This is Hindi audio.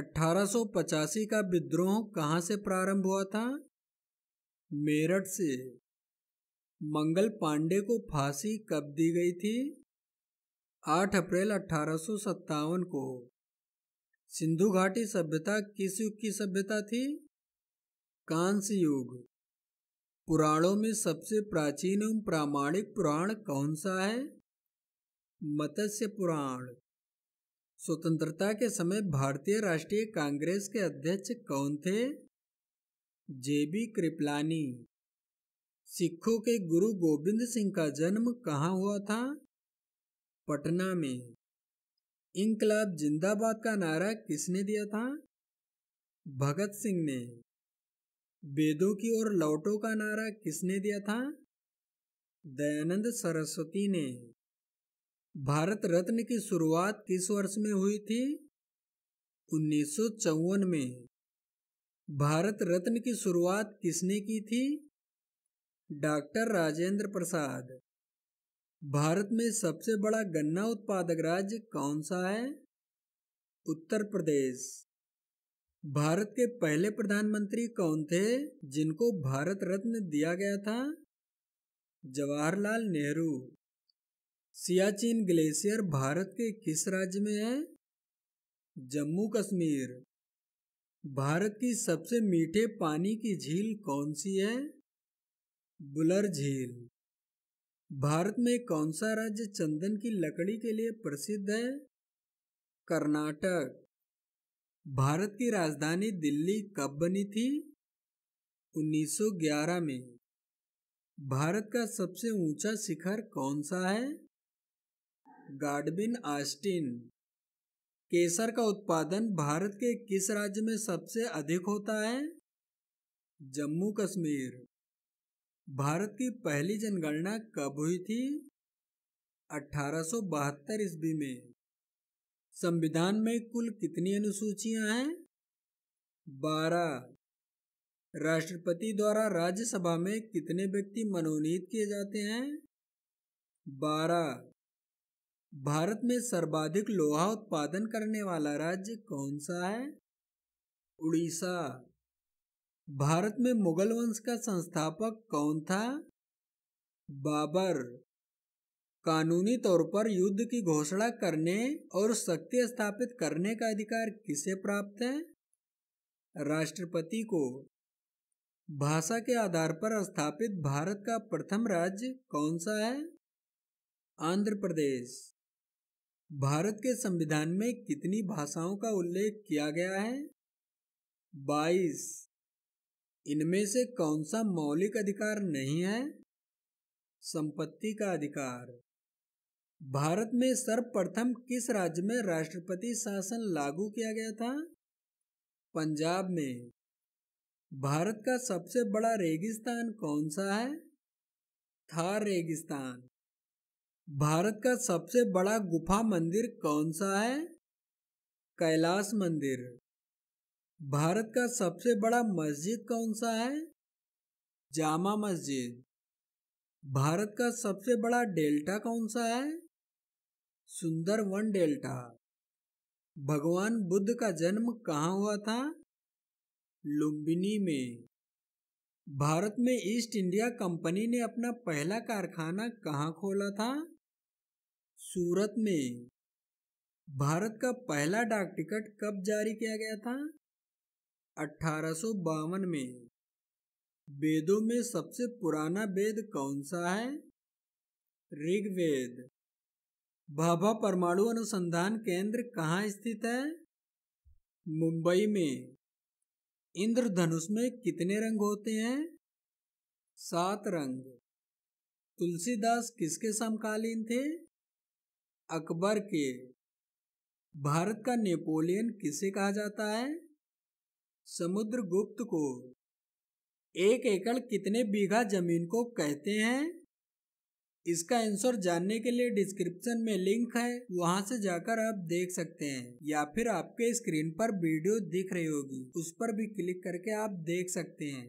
1885 का विद्रोह कहाँ से प्रारंभ हुआ था मेरठ से मंगल पांडे को फांसी कब दी गई थी 8 अप्रैल अठारह को सिंधु घाटी सभ्यता किस युग की सभ्यता थी कांस्य युग पुराणों में सबसे प्राचीन एवं प्रामाणिक पुराण कौन सा है मत्स्य पुराण स्वतंत्रता के समय भारतीय राष्ट्रीय कांग्रेस के अध्यक्ष कौन थे जेबी कृपलानी सिखों के गुरु गोविंद सिंह का जन्म कहाँ हुआ था पटना में इनकलाब जिंदाबाद का नारा किसने दिया था भगत सिंह ने वेदों की ओर लौटो का नारा किसने दिया था दयानंद सरस्वती ने भारत रत्न की शुरुआत किस वर्ष में हुई थी उन्नीस में भारत रत्न की शुरुआत किसने की थी डॉक्टर राजेंद्र प्रसाद भारत में सबसे बड़ा गन्ना उत्पादक राज्य कौन सा है उत्तर प्रदेश भारत के पहले प्रधानमंत्री कौन थे जिनको भारत रत्न दिया गया था जवाहरलाल नेहरू सियाचिन ग्लेशियर भारत के किस राज्य में है जम्मू कश्मीर भारत की सबसे मीठे पानी की झील कौन सी है बुलर झील भारत में कौन सा राज्य चंदन की लकड़ी के लिए प्रसिद्ध है कर्नाटक भारत की राजधानी दिल्ली कब बनी थी 1911 में भारत का सबसे ऊंचा शिखर कौन सा है गार्डबिन आस्टिन केसर का उत्पादन भारत के किस राज्य में सबसे अधिक होता है जम्मू कश्मीर भारत की पहली जनगणना कब हुई थी 1872 ईस्वी में संविधान में कुल कितनी अनुसूचियां हैं बारह राष्ट्रपति द्वारा राज्यसभा में कितने व्यक्ति मनोनीत किए जाते हैं बारह भारत में सर्वाधिक लोहा उत्पादन करने वाला राज्य कौन सा है उड़ीसा भारत में मुगल वंश का संस्थापक कौन था बाबर कानूनी तौर पर युद्ध की घोषणा करने और शक्ति स्थापित करने का अधिकार किसे प्राप्त है राष्ट्रपति को भाषा के आधार पर स्थापित भारत का प्रथम राज्य कौन सा है आंध्र प्रदेश भारत के संविधान में कितनी भाषाओं का उल्लेख किया गया है 22 इनमें से कौन सा मौलिक अधिकार नहीं है संपत्ति का अधिकार भारत में सर्वप्रथम किस राज्य में राष्ट्रपति शासन लागू किया गया था पंजाब में भारत का सबसे बड़ा रेगिस्तान कौन सा है थार रेगिस्तान भारत का सबसे बड़ा गुफा मंदिर कौन सा है कैलाश मंदिर भारत का सबसे बड़ा मस्जिद कौन सा है जामा मस्जिद भारत का सबसे बड़ा डेल्टा कौन सा है सुंदर वन डेल्टा भगवान बुद्ध का जन्म कहाँ हुआ था लुम्बिनी में भारत में ईस्ट इंडिया कंपनी ने अपना पहला कारखाना कहाँ खोला था सूरत में भारत का पहला डाक टिकट कब जारी किया गया था अठारह में वेदों में सबसे पुराना वेद कौन सा है ऋग्वेद भाभा परमाणु अनुसंधान केंद्र कहाँ स्थित है मुंबई में इंद्रधनुष में कितने रंग होते हैं सात रंग तुलसीदास किसके समकालीन थे अकबर के भारत का नेपोलियन किसे कहा जाता है समुद्रगुप्त को एक एकड़ कितने बीघा जमीन को कहते हैं इसका आंसर जानने के लिए डिस्क्रिप्शन में लिंक है वहां से जाकर आप देख सकते हैं या फिर आपके स्क्रीन पर वीडियो दिख रही होगी उस पर भी क्लिक करके आप देख सकते हैं